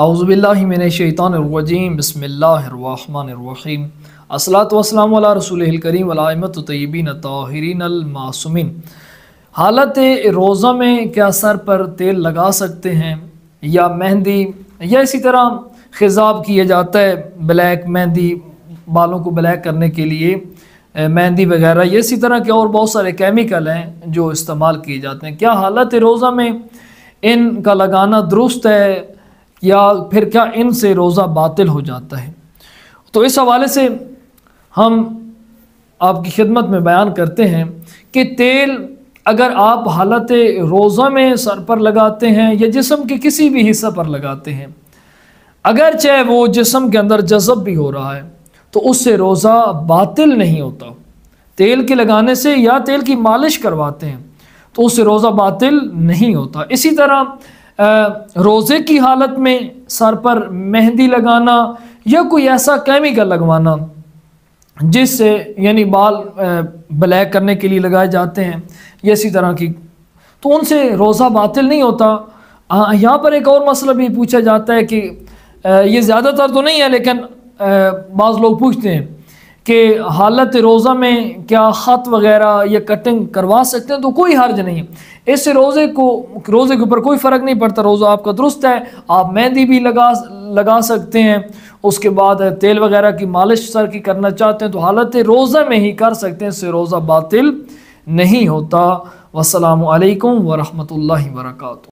आउज़बिल्लिमिनशैतानरवजीम बसमीम असलातम रसूल करीम वलामत तयबिन ताहरीनमासूमिन हालत रोज़ा में क्या सर पर तेल लगा सकते हैं या मेहंदी या इसी तरह खिजाब किया जाता है ब्लैक मेहंदी बालों को ब्लैक करने के लिए मेहंदी वगैरह ये इसी तरह के और बहुत सारे केमिकल हैं जो इस्तेमाल किए जाते हैं क्या हालत रोज़ा में इनका लगाना दुरुस्त है या फिर क्या इनसे रोज़ा बातिल हो जाता है तो इस हवाले से हम आपकी खिदमत में बयान करते हैं कि तेल अगर आप हालत रोज़ा में सर पर लगाते हैं या जिसम के किसी भी हिस्से पर लगाते हैं अगर चाहे वो जिसम के अंदर जज़ब भी हो रहा है तो उससे रोज़ा बातिल नहीं होता तेल के लगाने से या तेल की मालिश करवाते हैं तो उससे रोज़ा बातिल नहीं होता इसी तरह रोज़े की हालत में सर पर मेहंदी लगाना या कोई ऐसा केमिकल लगवाना जिससे यानी बाल ब्लैक करने के लिए लगाए जाते हैं या इसी तरह की तो उनसे रोज़ा बातिल नहीं होता यहाँ पर एक और मसला भी पूछा जाता है कि ये ज़्यादातर तो नहीं है लेकिन बाज़ लोग पूछते हैं कि हालत रोज़ा में क्या ख़त वगैरह या कटिंग करवा सकते हैं तो कोई हर्ज नहीं है इससे रोज़े को रोज़े के ऊपर कोई फ़र्क नहीं पड़ता रोज़ा आपका दुरुस्त है आप मेहंदी भी लगा लगा सकते हैं उसके बाद तेल वगैरह की मालिश सर की करना चाहते हैं तो हालत रोज़ा में ही कर सकते हैं इससे रोज़ा बातिल नहीं होता वालकम वरहमल वरक